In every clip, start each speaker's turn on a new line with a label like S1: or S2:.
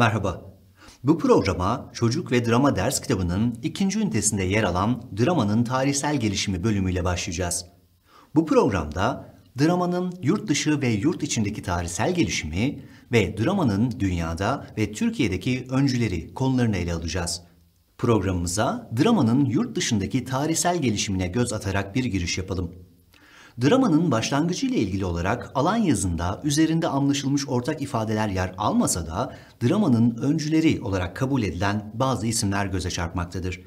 S1: Merhaba. Bu programa Çocuk ve Drama Ders kitabının ikinci ünitesinde yer alan Drama'nın tarihsel gelişimi bölümüyle başlayacağız. Bu programda dramanın yurt dışı ve yurt içindeki tarihsel gelişimi ve dramanın dünyada ve Türkiye'deki öncüleri konularını ele alacağız. Programımıza dramanın yurt dışındaki tarihsel gelişimine göz atarak bir giriş yapalım. Dramanın başlangıcı ile ilgili olarak alan yazında üzerinde anlaşılmış ortak ifadeler yer almasa da dramanın öncüleri olarak kabul edilen bazı isimler göze çarpmaktadır.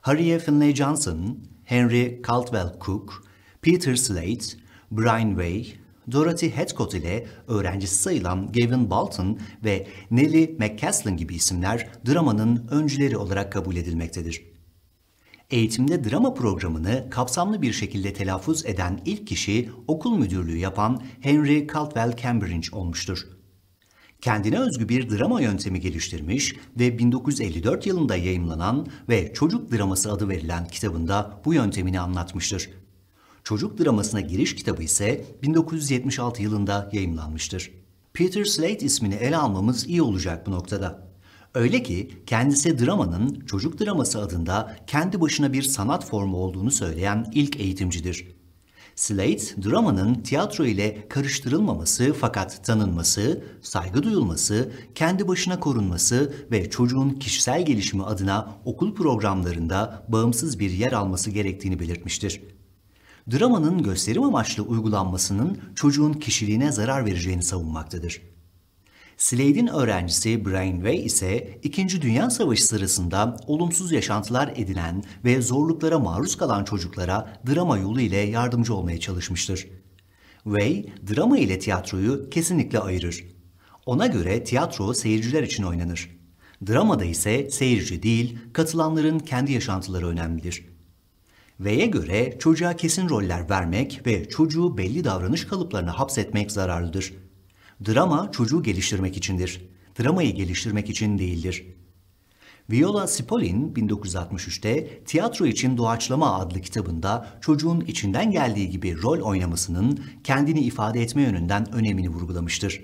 S1: Harry Finlay Johnson, Henry Caldwell Cook, Peter Slate, Brian Way, Dorothy Hedcott ile öğrencisi sayılan Gavin Bolton ve Nellie McCaslin gibi isimler dramanın öncüleri olarak kabul edilmektedir. Eğitimde drama programını kapsamlı bir şekilde telaffuz eden ilk kişi okul müdürlüğü yapan Henry Caldwell Cambridge olmuştur. Kendine özgü bir drama yöntemi geliştirmiş ve 1954 yılında yayımlanan ve Çocuk Draması adı verilen kitabında bu yöntemini anlatmıştır. Çocuk Dramasına giriş kitabı ise 1976 yılında yayımlanmıştır. Peter Slade ismini ele almamız iyi olacak bu noktada. Öyle ki kendisi dramanın çocuk draması adında kendi başına bir sanat formu olduğunu söyleyen ilk eğitimcidir. Slade, dramanın tiyatro ile karıştırılmaması fakat tanınması, saygı duyulması, kendi başına korunması ve çocuğun kişisel gelişimi adına okul programlarında bağımsız bir yer alması gerektiğini belirtmiştir. Dramanın gösterim amaçlı uygulanmasının çocuğun kişiliğine zarar vereceğini savunmaktadır. Slade'in öğrencisi Brainway ise 2. Dünya Savaşı sırasında olumsuz yaşantılar edinen ve zorluklara maruz kalan çocuklara drama yolu ile yardımcı olmaya çalışmıştır. Way, drama ile tiyatroyu kesinlikle ayırır. Ona göre tiyatro seyirciler için oynanır. Dramada ise seyirci değil, katılanların kendi yaşantıları önemlidir. V'ye göre çocuğa kesin roller vermek ve çocuğu belli davranış kalıplarına hapsetmek zararlıdır. Drama çocuğu geliştirmek içindir. Dramayı geliştirmek için değildir. Viola Spolin 1963'te Tiyatro için Doğaçlama adlı kitabında çocuğun içinden geldiği gibi rol oynamasının kendini ifade etme yönünden önemini vurgulamıştır.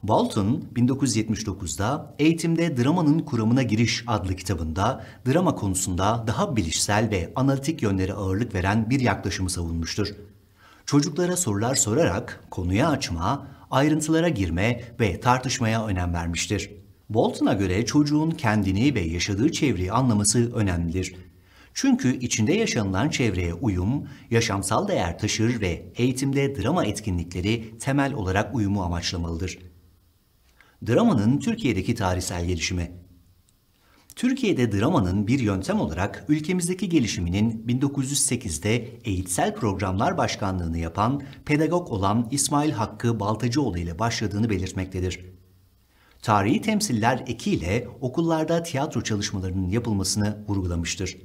S1: Walton 1979'da Eğitimde Dramanın Kuramına Giriş adlı kitabında drama konusunda daha bilişsel ve analitik yönlere ağırlık veren bir yaklaşımı savunmuştur. Çocuklara sorular sorarak konuya açma, ayrıntılara girme ve tartışmaya önem vermiştir. Bolton'a göre çocuğun kendini ve yaşadığı çevreyi anlaması önemlidir. Çünkü içinde yaşanılan çevreye uyum, yaşamsal değer taşır ve eğitimde drama etkinlikleri temel olarak uyumu amaçlamalıdır. Dramanın Türkiye'deki tarihsel gelişimi Türkiye'de dramanın bir yöntem olarak ülkemizdeki gelişiminin 1908'de Eğitsel Programlar Başkanlığını yapan pedagog olan İsmail Hakkı Baltacıoğlu ile başladığını belirtmektedir. Tarihi temsiller ekiyle okullarda tiyatro çalışmalarının yapılmasını vurgulamıştır.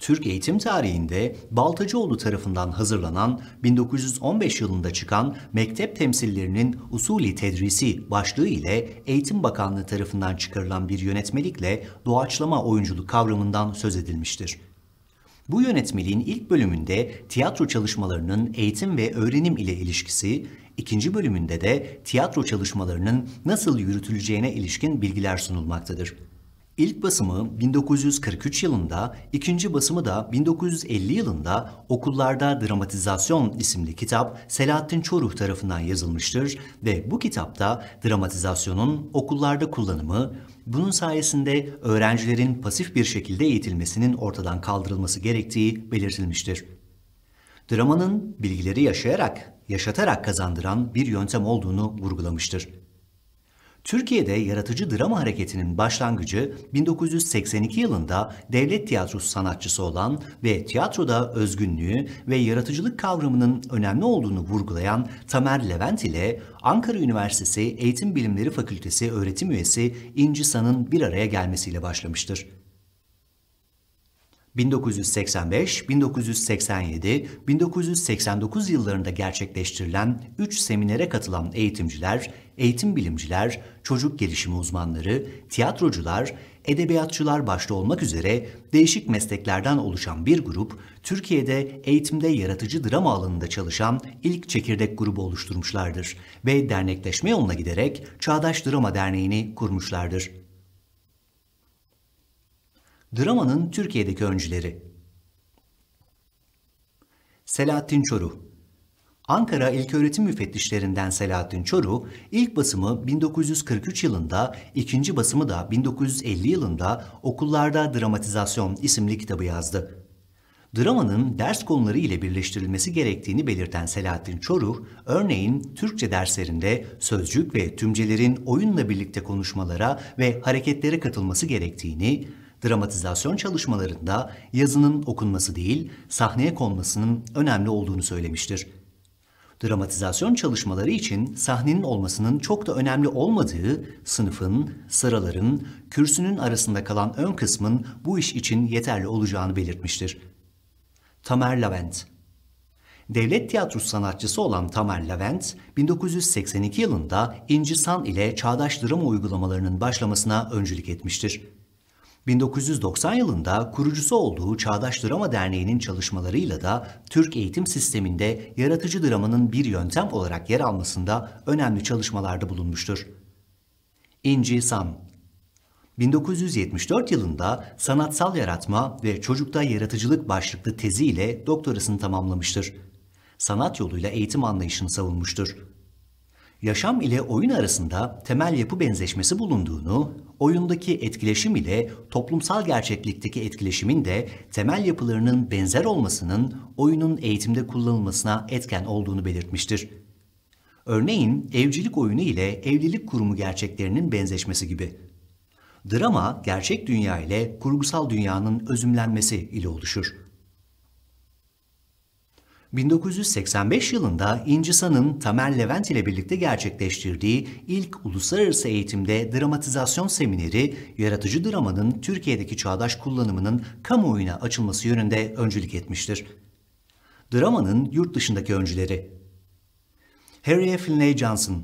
S1: Türk eğitim tarihinde Baltacıoğlu tarafından hazırlanan 1915 yılında çıkan Mektep Temsillerinin Usulü Tedrisi başlığı ile Eğitim Bakanlığı tarafından çıkarılan bir yönetmelikle doğaçlama oyunculuk kavramından söz edilmiştir. Bu yönetmeliğin ilk bölümünde tiyatro çalışmalarının eğitim ve öğrenim ile ilişkisi, ikinci bölümünde de tiyatro çalışmalarının nasıl yürütüleceğine ilişkin bilgiler sunulmaktadır. İlk basımı 1943 yılında, ikinci basımı da 1950 yılında Okullarda Dramatizasyon isimli kitap Selahattin Çoruh tarafından yazılmıştır ve bu kitapta dramatizasyonun okullarda kullanımı, bunun sayesinde öğrencilerin pasif bir şekilde eğitilmesinin ortadan kaldırılması gerektiği belirtilmiştir. Dramanın bilgileri yaşayarak, yaşatarak kazandıran bir yöntem olduğunu vurgulamıştır. Türkiye'de yaratıcı drama hareketinin başlangıcı 1982 yılında devlet tiyatrosu sanatçısı olan ve tiyatroda özgünlüğü ve yaratıcılık kavramının önemli olduğunu vurgulayan Tamer Levent ile Ankara Üniversitesi Eğitim Bilimleri Fakültesi öğretim üyesi İnci San'ın bir araya gelmesiyle başlamıştır. 1985, 1987, 1989 yıllarında gerçekleştirilen 3 seminere katılan eğitimciler, eğitim bilimciler, çocuk gelişimi uzmanları, tiyatrocular, edebiyatçılar başta olmak üzere değişik mesleklerden oluşan bir grup, Türkiye'de eğitimde yaratıcı drama alanında çalışan ilk çekirdek grubu oluşturmuşlardır ve dernekleşme yoluna giderek Çağdaş Drama Derneği'ni kurmuşlardır. Dramanın Türkiye'deki öncüleri. Selahattin Çoru, Ankara İlköğretim Müfettişlerinden Selahattin Çoru, ilk basımı 1943 yılında, ikinci basımı da 1950 yılında Okullarda Dramatizasyon isimli kitabı yazdı. Dramanın ders konuları ile birleştirilmesi gerektiğini belirten Selahattin Çoruh, örneğin Türkçe derslerinde sözcük ve tümcelerin oyunla birlikte konuşmalara ve hareketlere katılması gerektiğini, dramatizasyon çalışmalarında yazının okunması değil, sahneye konmasının önemli olduğunu söylemiştir. Dramatizasyon çalışmaları için sahnenin olmasının çok da önemli olmadığı, sınıfın, sıraların, kürsünün arasında kalan ön kısmın bu iş için yeterli olacağını belirtmiştir. Tamer Levent Devlet tiyatrosu sanatçısı olan Tamer Levent, 1982 yılında İnci San ile çağdaş drama uygulamalarının başlamasına öncülük etmiştir. 1990 yılında kurucusu olduğu Çağdaş Drama Derneği'nin çalışmalarıyla da Türk eğitim sisteminde yaratıcı dramanın bir yöntem olarak yer almasında önemli çalışmalarda bulunmuştur. İnci Sam 1974 yılında Sanatsal Yaratma ve Çocukta Yaratıcılık başlıklı teziyle doktorasını tamamlamıştır. Sanat yoluyla eğitim anlayışını savunmuştur yaşam ile oyun arasında temel yapı benzeşmesi bulunduğunu, oyundaki etkileşim ile toplumsal gerçeklikteki etkileşimin de temel yapılarının benzer olmasının oyunun eğitimde kullanılmasına etken olduğunu belirtmiştir. Örneğin evcilik oyunu ile evlilik kurumu gerçeklerinin benzeşmesi gibi. Drama gerçek dünya ile kurgusal dünyanın özümlenmesi ile oluşur. 1985 yılında İncisa'nın Tamer Levent ile birlikte gerçekleştirdiği ilk uluslararası eğitimde dramatizasyon semineri, yaratıcı dramanın Türkiye'deki çağdaş kullanımının kamuoyuna açılması yönünde öncülük etmiştir. Dramanın yurt dışındaki öncüleri Harry Finlay Johnson,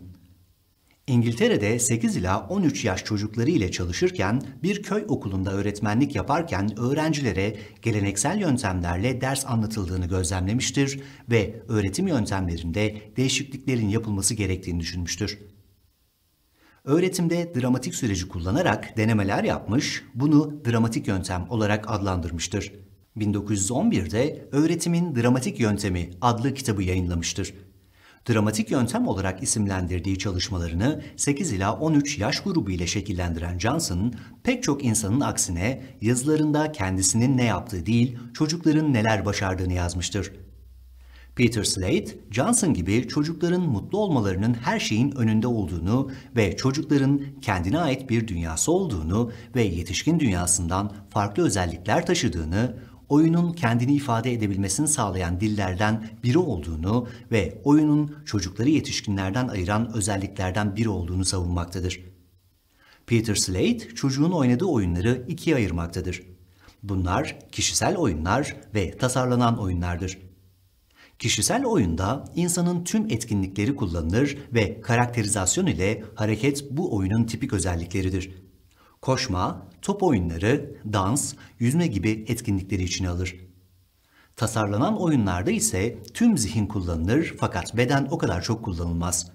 S1: İngiltere'de 8 ila 13 yaş çocukları ile çalışırken bir köy okulunda öğretmenlik yaparken öğrencilere geleneksel yöntemlerle ders anlatıldığını gözlemlemiştir ve öğretim yöntemlerinde değişikliklerin yapılması gerektiğini düşünmüştür. Öğretimde dramatik süreci kullanarak denemeler yapmış, bunu dramatik yöntem olarak adlandırmıştır. 1911'de Öğretimin Dramatik Yöntemi adlı kitabı yayınlamıştır dramatik yöntem olarak isimlendirdiği çalışmalarını 8 ila 13 yaş grubu ile şekillendiren Johnson, pek çok insanın aksine yazılarında kendisinin ne yaptığı değil, çocukların neler başardığını yazmıştır. Peter Slade, Johnson gibi çocukların mutlu olmalarının her şeyin önünde olduğunu ve çocukların kendine ait bir dünyası olduğunu ve yetişkin dünyasından farklı özellikler taşıdığını, oyunun kendini ifade edebilmesini sağlayan dillerden biri olduğunu ve oyunun çocukları yetişkinlerden ayıran özelliklerden biri olduğunu savunmaktadır. Peter Slade çocuğun oynadığı oyunları ikiye ayırmaktadır. Bunlar kişisel oyunlar ve tasarlanan oyunlardır. Kişisel oyunda insanın tüm etkinlikleri kullanılır ve karakterizasyon ile hareket bu oyunun tipik özellikleridir koşma, top oyunları, dans, yüzme gibi etkinlikleri içine alır. Tasarlanan oyunlarda ise tüm zihin kullanılır fakat beden o kadar çok kullanılmaz.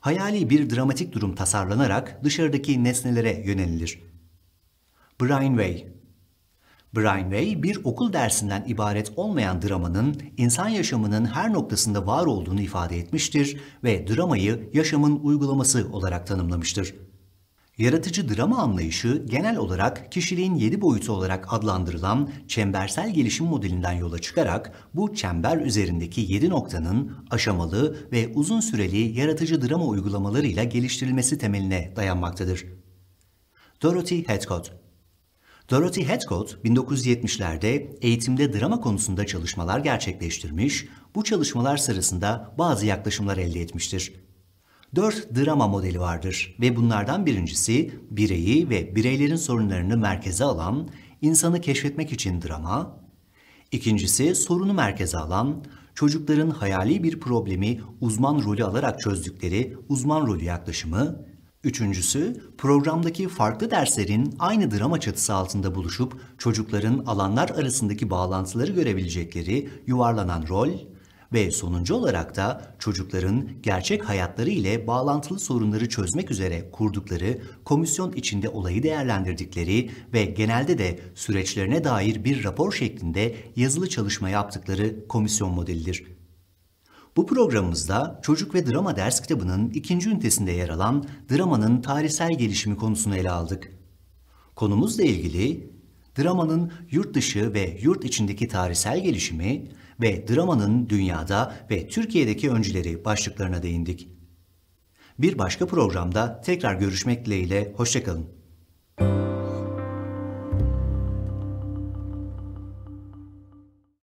S1: Hayali bir dramatik durum tasarlanarak dışarıdaki nesnelere yönelilir. Way. Brainway Way bir okul dersinden ibaret olmayan dramanın insan yaşamının her noktasında var olduğunu ifade etmiştir ve dramayı yaşamın uygulaması olarak tanımlamıştır. Yaratıcı drama anlayışı genel olarak kişiliğin yedi boyutu olarak adlandırılan çembersel gelişim modelinden yola çıkarak bu çember üzerindeki yedi noktanın aşamalı ve uzun süreli yaratıcı drama uygulamalarıyla geliştirilmesi temeline dayanmaktadır. Dorothy Hedcott Dorothy Hedcott 1970'lerde eğitimde drama konusunda çalışmalar gerçekleştirmiş, bu çalışmalar sırasında bazı yaklaşımlar elde etmiştir. Dört drama modeli vardır ve bunlardan birincisi bireyi ve bireylerin sorunlarını merkeze alan, insanı keşfetmek için drama, ikincisi sorunu merkeze alan, çocukların hayali bir problemi uzman rolü alarak çözdükleri uzman rolü yaklaşımı, Üçüncüsü, programdaki farklı derslerin aynı drama çatısı altında buluşup çocukların alanlar arasındaki bağlantıları görebilecekleri yuvarlanan rol ve sonuncu olarak da çocukların gerçek hayatları ile bağlantılı sorunları çözmek üzere kurdukları komisyon içinde olayı değerlendirdikleri ve genelde de süreçlerine dair bir rapor şeklinde yazılı çalışma yaptıkları komisyon modelidir. Bu programımızda Çocuk ve Drama ders kitabının ikinci ünitesinde yer alan dramanın tarihsel gelişimi konusunu ele aldık. Konumuzla ilgili dramanın yurt dışı ve yurt içindeki tarihsel gelişimi, ve dramanın dünyada ve Türkiye'deki öncüleri başlıklarına değindik. Bir başka programda tekrar görüşmek dileğiyle, hoşçakalın.